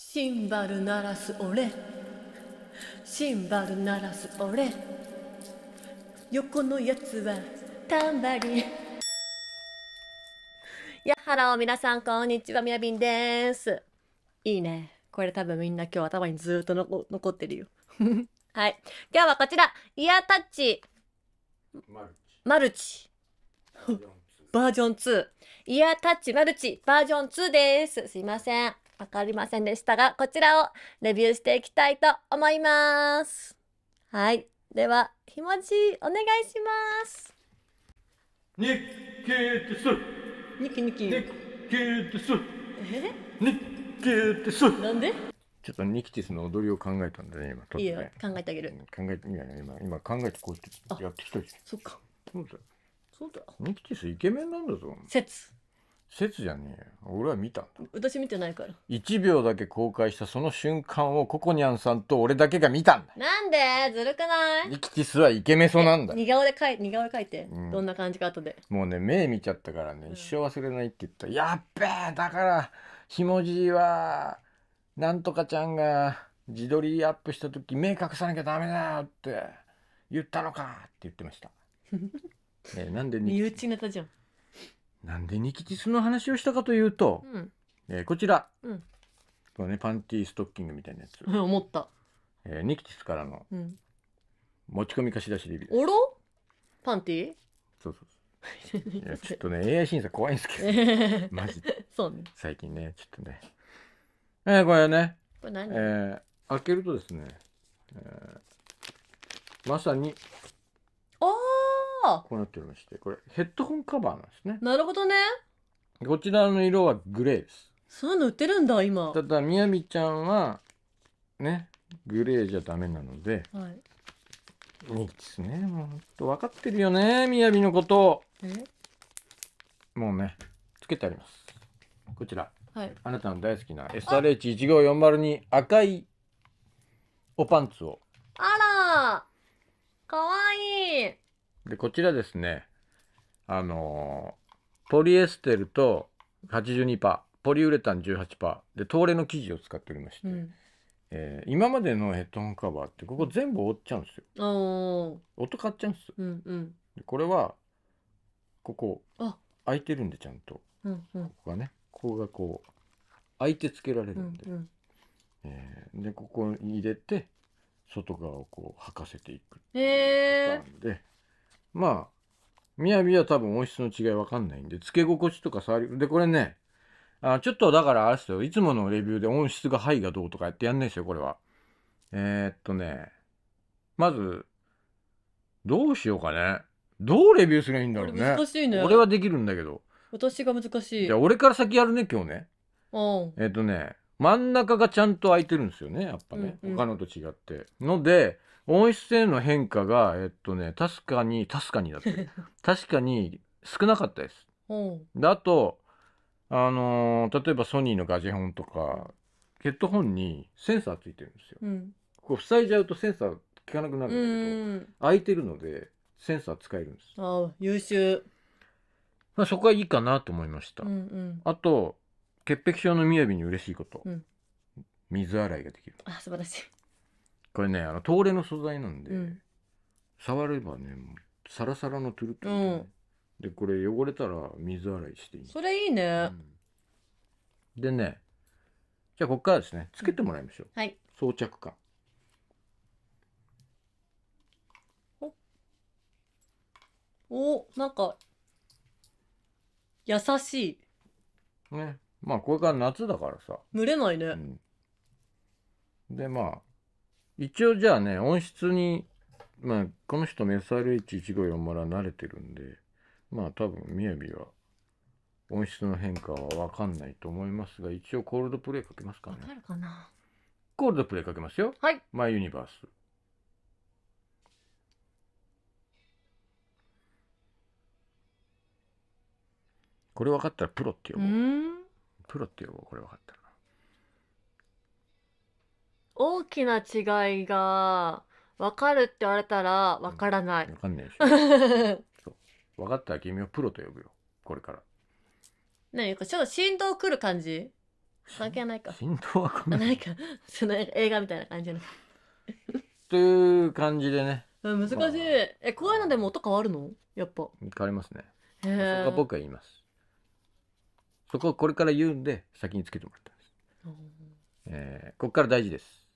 シンバル鳴らす俺シンバル鳴らす俺横のやつはタンバリンやはら皆さんこんにちはみやびんですいいねこれ多分みんな今日頭にずっと残ってるよ はい今日はこちらイータッチマルチバージョン2イヤータッチマルチバージョン2です。すいません。わかりませんでしたが、こちらをレビューしていきたいと思います。はい。では、ひもじお願いします。ニッキーです。ニキニキ。ニッキーです。えニッキーです。なんでちょっとニキティスの踊りを考えたんだね、今。いいよ、考えてあげる。考えて、いや、今、今考えてこうやってやってきたそっか。そうだ。そうだ。ニキティスイケメンなんだぞ。説。説じゃねえよ俺は見たんだ私見てないから1秒だけ公開したその瞬間をココニャンさんと俺だけが見たんだなんでずるくないイキティスはイケメソなんだ似顔で描い似顔で描いて、うんどんな感じか後でもうね目見ちゃったからね一生忘れないって言った、やっべえだからひもじいはなんとかちゃんが自撮りアップした時目隠さなきゃダメだよって言ったのかって言ってました、えなんでに身内ネタじゃんなんでニキティスの話をしたかというと、うんえーこちら、うんこのね、パンティーストッキングみたいなやつ、思った、えーニキティスからの持ち込み貸し出しレビューおろパンテそうそうそう いやちょっとね AI 審査怖いんですけど マジでそうね最近ねちょっとねえーこれねこれ何、えー開けるとですね、えーまさにあこうなっておりましてこれヘッドホンカバーなんですねなるほどねこちらの色はグレーですそういうの売ってるんだ今ただみやみちゃんはねグレーじゃダメなのではいいいですねもうと分かってるよねみやびのことえもうねつけてありますこちらはいあなたの大好きな SRH1540 に赤いおパンツをで、こちらですね、あのー、ポリエステルと82%、ポリウレタン18%で、東レの生地を使っておりまして、うん、えー、今までのヘッドホンカバーってここ全部覆っちゃうんですよ。音買っちゃうんです、うんうん、これは、ここ、開いてるんでちゃんと、うんうん、ここがね、ここがこう、開いてつけられるんで。うんうんえー、でここに入れて外側をこう履かせていくええー、でまあ、みやびは多分音質の違いわかんないんで、つけ心地とか触り、で、これね、あちょっとだからあれですよ、いつものレビューで音質がハイがどうとかやってやんないですよ、これは。えー、っとね、まず、どうしようかね。どうレビューすればいいんだろうね。難しいね。俺はできるんだけど。私が難しい。じゃ俺から先やるね、今日ね。うん。えー、っとね、真ん中がちゃんと空いてるんですよねやっぱね、うんうん、他のと違ってので音質への変化がえっとね確かに確かにだって 確かに少なかったですであとあのー、例えばソニーのガジェホンとかヘッドホンにセンサーついてるんですよ、うん、こう塞いじゃうとセンサー効かなくなるんだけど空いてるのでセンサー使えるんですあ優秀まあ、そこはいいかなと思いました、うんうん、あと潔癖症の雅に嬉しいこと、うん水洗いができるあ素晴らしいこれねあの東レの素材なんで、うん触ればねサラサラのトゥルトゥルででこれ汚れたら水洗いしていいそれいいね、うんでねじゃあここからですねつけてもらいましょう、はい装着感おなんか優しいねまあこれから夏だからさ、蒸れないね、うん、でまあ一応じゃあね音質に、まあ、この人の SRH154 は慣れてるんでまあ多分みやびは音質の変化は分かんないと思いますが一応コールドプレイかけますかね分かるかなコールドプレイかけますよはいマイユニバースこれ分かったらプロって呼ううーんプロって呼ぼう、これ分かった大きな違いが分かるって言われたら分からない。分かんないでしょ。分かったら君をプロと呼ぶよ。これから。何かちょっと振動くる感じ関係ないか。振動は来ない。か。その映画みたいな感じの。という感じでね。難しい。え、こういうのでも音変わるのやっぱ。変わりますね。そこは僕は言います。そこをこれから言うんで先につけてもらったんです。えー、ここから大事です。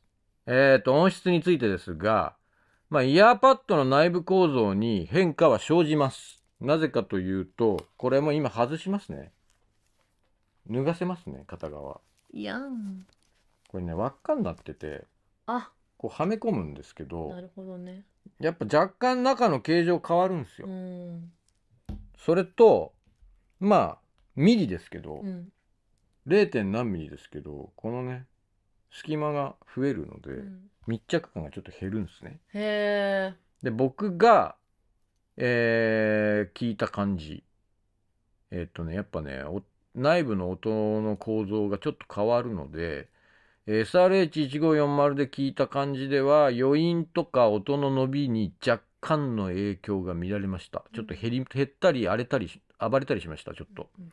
えっ、ー、と、音質についてですが、まあ、イヤーパッドの内部構造に変化は生じます。なぜかというと、これも今外しますね。脱がせますね、片側。いやん。これね、輪っかになってて、あこうはめ込むんですけど、なるほどね。やっぱ若干中の形状変わるんですよ。それと、まあ、ミリですけど、うん 0. 何ミリですけどこのね隙間が増えるので、うん密着感がちょっと減るんですね。へで僕が、えー、聞いた感じえっとねやっぱね内部の音の構造がちょっと変わるので SRH1540 で聞いた感じでは余韻とか音の伸びに若干の影響が見られましたちょっと減り、減ったり荒れたり暴れたりしましたちょっと、うん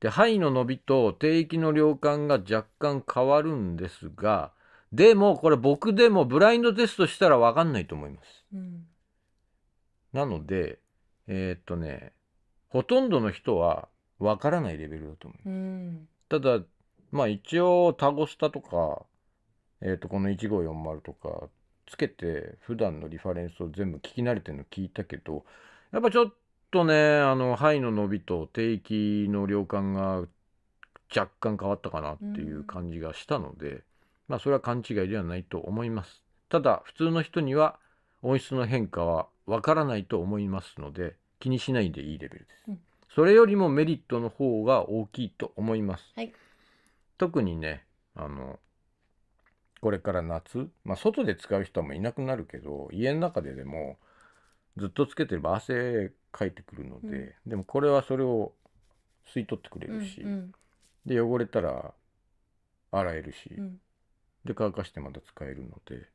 で、肺の伸びと低域の量感が若干変わるんですが、でもこれ僕でもブラインドテストしたらわかんないと思います。うん、なので、えー、っとね、ほとんどの人はわからないレベルだと思います。うん、ただ、まあ一応タゴスタとか、えー、っとこの1540とかつけて普段のリファレンスを全部聞き慣れてるの聞いたけど、やっぱちょっとね、あの、肺の伸びと低域の量感が若干変わったかなっていう感じがしたので、うん、まあ、それは勘違いではないと思います。ただ、普通の人には音質の変化はわからないと思いますので、気にしないでいいレベルです。うん、それよりもメリットの方が大きいと思います。はい、特にね、あの、これから夏、まあ、外で使う人もいなくなるけど、家の中ででも、ずっとつけてれば汗かいてくるので、でもこれはそれを吸い取ってくれるし、うんうん、で汚れたら洗えるし、うん、で乾かしてまた使えるので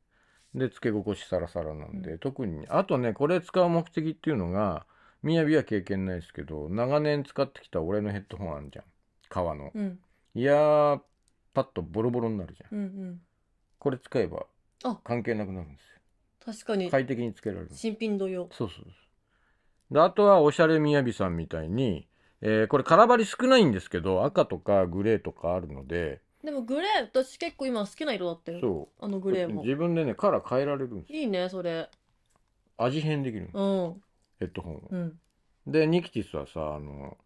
でつけ心地サラサラなんで、うん、特にあとねこれ使う目的っていうのがみやびは経験ないですけど長年使ってきた俺のヘッドホンあんじゃん革の、うん、いやパッとボロボロになるじゃん、うんうん、これ使えば関係なくなるんですよ確かに快適につけられる新品同様そうそうそうであとはおしゃれみやびさんみたいに、えー、これ空張り少ないんですけど赤とかグレーとかあるのででもグレー私結構今好きな色だったよそうあのグレーも自分でねカラー変えられるんですいいねそれ味変できるうんヘッドホンを、うん、でニキティスはさあの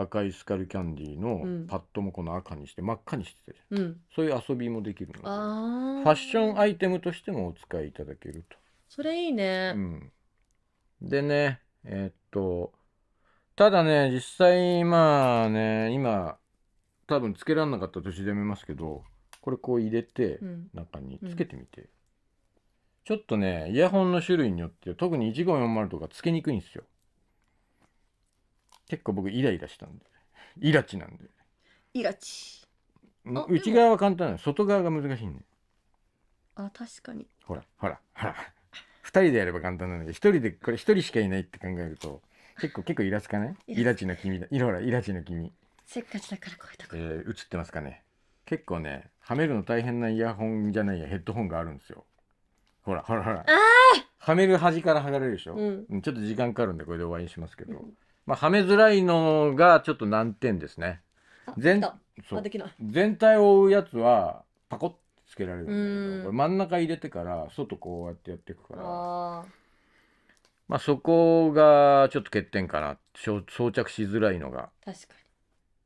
赤いスカルキャンディーのパッドもこの赤にして真っ赤にしてて、うん、そういう遊びもできるのでファッションアイテムとしてもお使いいただけるとそれいいね、うん、でねえー、っとただね実際まあね今多分つけられなかった年で見ますけどこれこう入れて中につけてみて、うん、ちょっとねイヤホンの種類によって特に1540とかつけにくいんですよ結構僕イライラしたんでイラチなんでイラチ内側は簡単なの外側が難しいんであ確かにほらほらほら二人でやれば簡単なので一人でこれ一人しかいないって考えると結構結構イラつかないイラチの君だいほらイラチな君せっかちだからこういうとこ、えー、映ってますかね結構ねはめるの大変なイヤホンじゃないやヘッドホンがあるんですよほらほらほらはめる端から剥がれるでしょ、うん、ちょっと時間かかるんでこれで終わりにしますけど、うんまあ、はめづらいのがちょっと難点ですね。全そう全体を覆うやつはパコッてつけられるんだけどこれ真ん中入れてから外こうやってやっていくからまあ、そこがちょっと欠点かな装着しづらいのが。確かに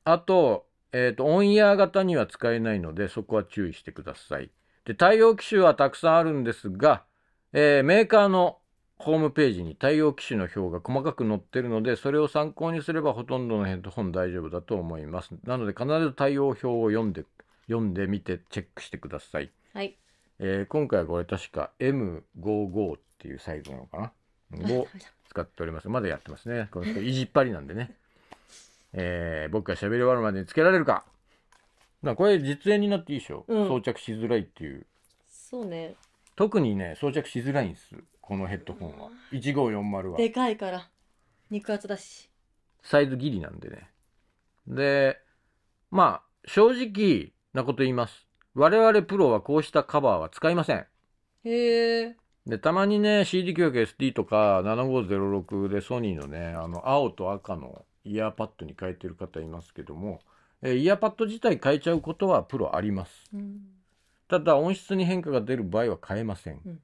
あと,、えーと、とオンイヤー型には使えないのでそこは注意してください。で対応機種はたくさんあるんですが、えー、メーカーのホームページに対応機種の表が細かく載ってるので、それを参考にすればほとんどのヘッドホン大丈夫だと思います。なので必ず対応表を読んで、読んでみてチェックしてください。はい。えー、今回はこれ確か M55 っていうサイズなのかな。を使っております。まだやってますね。この人意地っ張りなんでね。えー、僕が喋り終わるまでにつけられるか。なこれ実演になっていいでしょ、うん、装着しづらいっていう。そうね。特にね装着しづらいんですこのヘッドホンは1540はでかいから肉厚だしサイズギリなんでねでまあ正直なこと言います我々プロはこうしたカバーは使いませんへえでたまにね CD900SD とか7506でソニーのねあの青と赤のイヤーパッドに変えてる方いますけどもえイヤーパッド自体変えちゃうことはプロあります、うんただ音質に変化が出る場合は変えません、うん、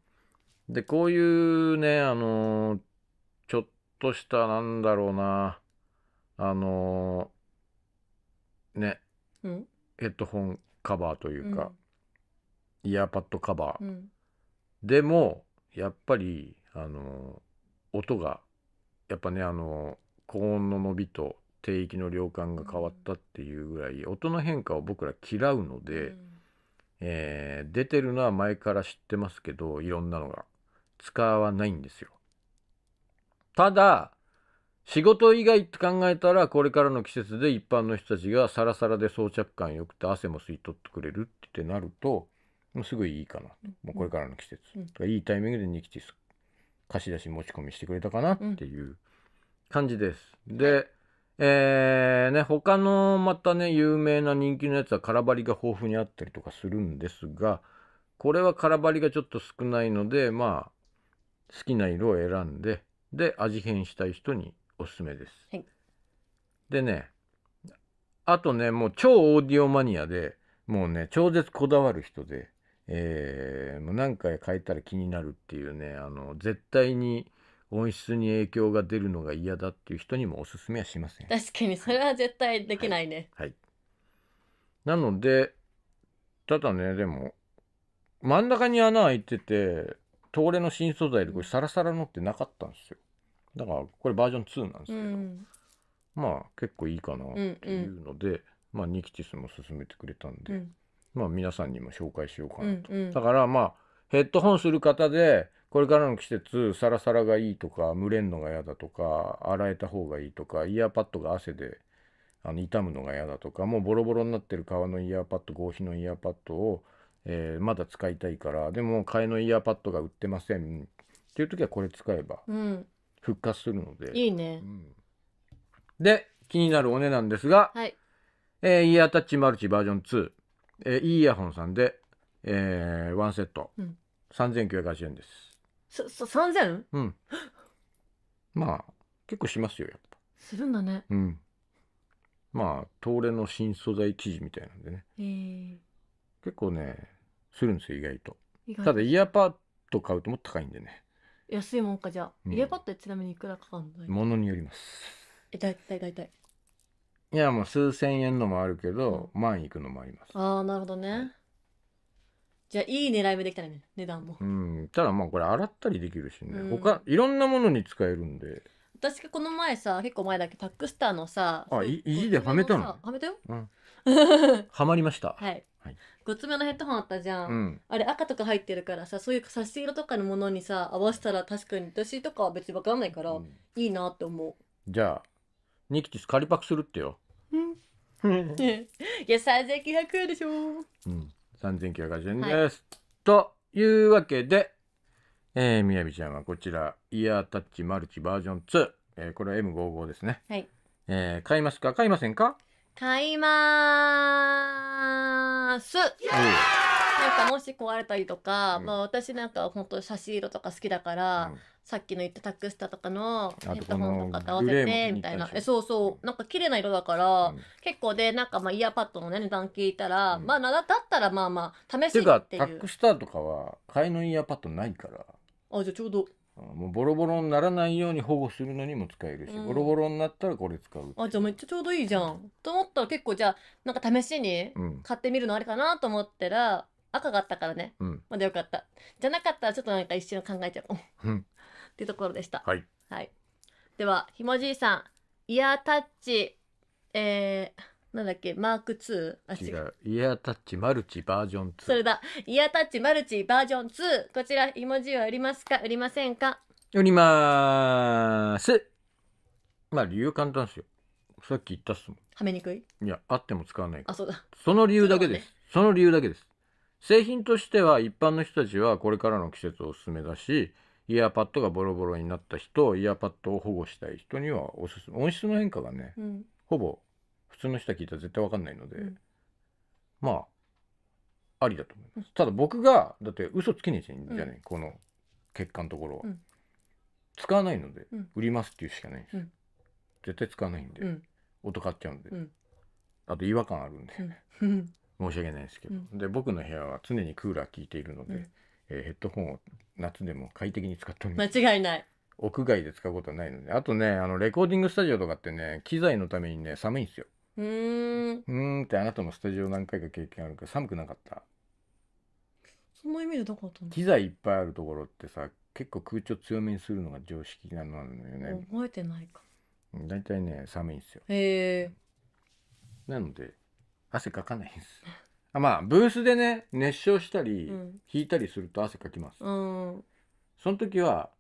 でこういうねあのー、ちょっとしたなんだろうなあのー、ね、うん、ヘッドホンカバーというか、イヤーパッドカバー、でもやっぱりあのー、音がやっぱねあの高音の伸びと低域の量感が変わったっていうぐらい音の変化を僕ら嫌うので、うん、えー、出てるのは前から知ってますけど、いろんなのが。使わないんですよ。ただ、仕事以外って考えたら、これからの季節で一般の人たちがサラサラで装着感良くて汗も吸い取ってくれるってなると、もうすぐいいかな。もうこれからの季節。うん、いいタイミングでニキティス貸し出し持ち込みしてくれたかなっていう感じです。で、えー、ね、他のまたね、有名な人気のやつは空張りが豊富にあったりとかするんですが、これは空張りがちょっと少ないので、まあ、好きな色を選んで、で、味変したい人におすすめです。はい、でね、あとね、もう超オーディオマニアで、もうね、超絶こだわる人で、えー、もう何回変えたら気になるっていうね、あの、絶対に音質に影響が出るのが嫌だっていう人にもおすすめはしません。確かにそれは絶対できないね。はい。なのでただねでも真ん中に穴開いてて東レの新素材でこれサラサラのってなかったんですよ。だからこれバージョン2なんですけど、うん、まあ結構いいかなっていうので、うんうん、まあニキティスも勧めてくれたんで、うん、まあ皆さんにも紹介しようかなと。うんうん、だからまあヘッドホンする方で、これからの季節、サラサラがいいとか、蒸れんのが嫌だとか、洗えた方がいいとか、イヤーパッドが汗であの傷むのが嫌だとか、もうボロボロになってる革のイヤーパッド、合皮のイヤーパッドを、えー、まだ使いたいから、でも替えのイヤーパッドが売ってませんっていう時はこれ使えば、復活するので。うん、いいね、うん、で、気になるお値段ですが、はい、えー、イヤータッチマルチバージョン2、えー、イヤホンさんでえー、ワンセット、三千九百八0円です。そ、そ、3000? うん。まあ、結構しますよ、やっぱ。するんだね。うん。まあ、東レの新素材生地みたいなんでね。えー、結構ね、するんですよ、意外と。外とただ、イヤーパッド買うともっと高いんでね。安いもんか、じゃあ。うん、イヤーパッドちなみにいくらかかるのものによります。え、だいたいだいたい。いや、もう数千円のもあるけど、うん、万いくのもあります。ああ、なるほどね。はいじゃあいい狙い目できたね値段もうんただまあこれ洗ったりできるしね、うん、他いろんなものに使えるんで私がこの前さ結構前だけパックスターのさあい地ではめたのはめたよ、うん、はまりましたはい、はい、ごつめのヘッドホンあったじゃん、うん、あれ赤とか入ってるからさそういう差し色とかのものにさ合わせたら確かに私とかは別に分かんないから、うん、いいなって思うじゃあニキティス仮パクするってようん いや最税0 0円でしょうん3980円です、はい、というわけで、えー、みやびちゃんはこちら、イヤータッチマルチバージョン2。えー、これは M55 ですね。はい。えー、買いますか買いませんか買いまーすなんかもし壊れたりとか、うん、まあ私なんか本当差し色とか好きだから、うんさっきの言ったタックスタとかのヘッドホンとかと合わせてみたいなえそうそうなんか綺麗な色だから、うん、結構でなんかまあイヤーパッドの、ね、値段聞いたら、うん、まあだだったらまあまあ試してっていうていうかタックスターとかは買いのイヤーパッドないからあじゃあちょうどもうボロボロにならないように保護するのにも使えるし、うん、ボロボロになったらこれ使うあじゃあめっちゃちょうどいいじゃんと思ったら結構じゃあなんか試しに買ってみるのあれかなと思ったら、赤があったからね、まだよかったじゃなかったらちょっとなんか一瞬考えちゃう、うんってところでした。はい。はい。では、ひもじいさん、イヤータッチ、えー、なんだっけ、マーク 2? あ、違う。イヤータッチマルチバージョン2。それだ。イヤータッチマルチバージョン2。こちら、ひもじいは売りますか売りませんか売りまーす。まあ、理由簡単ですよ。さっき言ったっすもん。はめにくいいや、あっても使わないから。あ、そうだ。その理由だけです。その理由だけです。製品としては一般の人たちはこれからの季節おすすめだし、イヤーパッドがボロボロになった人イヤーパッドを保護したい人にはおすすめ音質の変化がね、うん、ほぼ普通の人は聞いたら絶対分かんないので、うん、まあありだと思います、ただ僕がだって嘘つきじゃんじゃない、この結果のところは、使わないので、売りますっていうしかないんです絶対使わないんで、音買っちゃうんで、あと違和感あるんで、申し訳ないですけど、で僕の部屋は常にクーラー効いているので、えー、ヘッドホンを夏でも快適に使っております間違いない屋外で使うことはないのであとねあのレコーディングスタジオとかってね機材のためにね寒いんですようんうんってあなたもスタジオ何回か経験あるけど寒くなかったその意味でこだった機材いっぱいあるところってさ結構空調強めにするのが常識なのよね覚えてないか大体ね寒いんですよへえなので汗かかないですあまあブースでね熱唱したり、弾いたりすると汗かきます、うん、その時は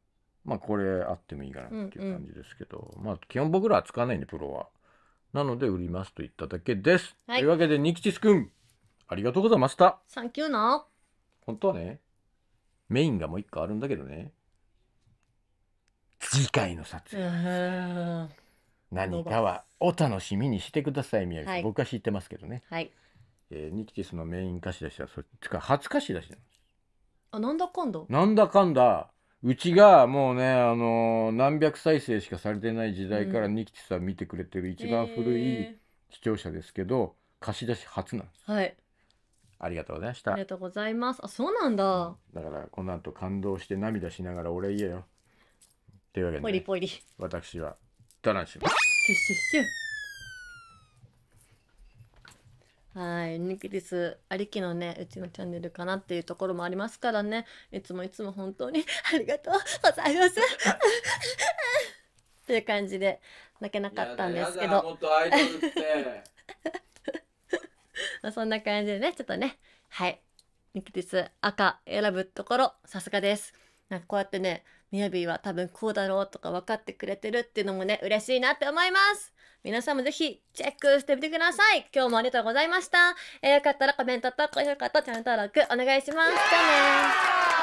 まあこれあってもいいかなっていう感じですけど、うんうん、まあ基本僕らは使わないんでプロはなので売りますと言っただけです、はい、というわけでニキチスくんありがとうございましたサンキューな本当はねメインがもう一個あるんだけどね次回の撮影何かはお楽しみにしてください宮城、はい、僕は知ってますけどねはいえー、ニキティスのメイン歌詞出しはそっちか初歌詞出しなあなんだかんだなんだかんだうちがもうね、あのー、何百再生しかされてない時代からニキティスは見てくれてる一番古い視聴者ですけど、貸し出し初なんです、はいありがとうございましたありがとうございますあそうなんだ、だからこの後感動して涙しながら俺言えよていうわけで、ね、ポリポリ私はダナンシュシュシュシュはい、ニキリスありきのね、うちのチャンネルかなっていうところもありますからね、いつもいつも本当に ありがとうございます。という感じで、泣けなかったんですけど。そんな感じでね、ちょっとね、はい。ニキリス赤選ぶところ、さすがです。なんかこうやってね、みやびは多分こうだろうとか分かってくれてるっていうのもね、嬉しいなって思います。皆さんもぜひチェックしてみてください。今日もありがとうございました。えー、よかったらコメントと高評価とチャンネル登録お願いします。じゃあね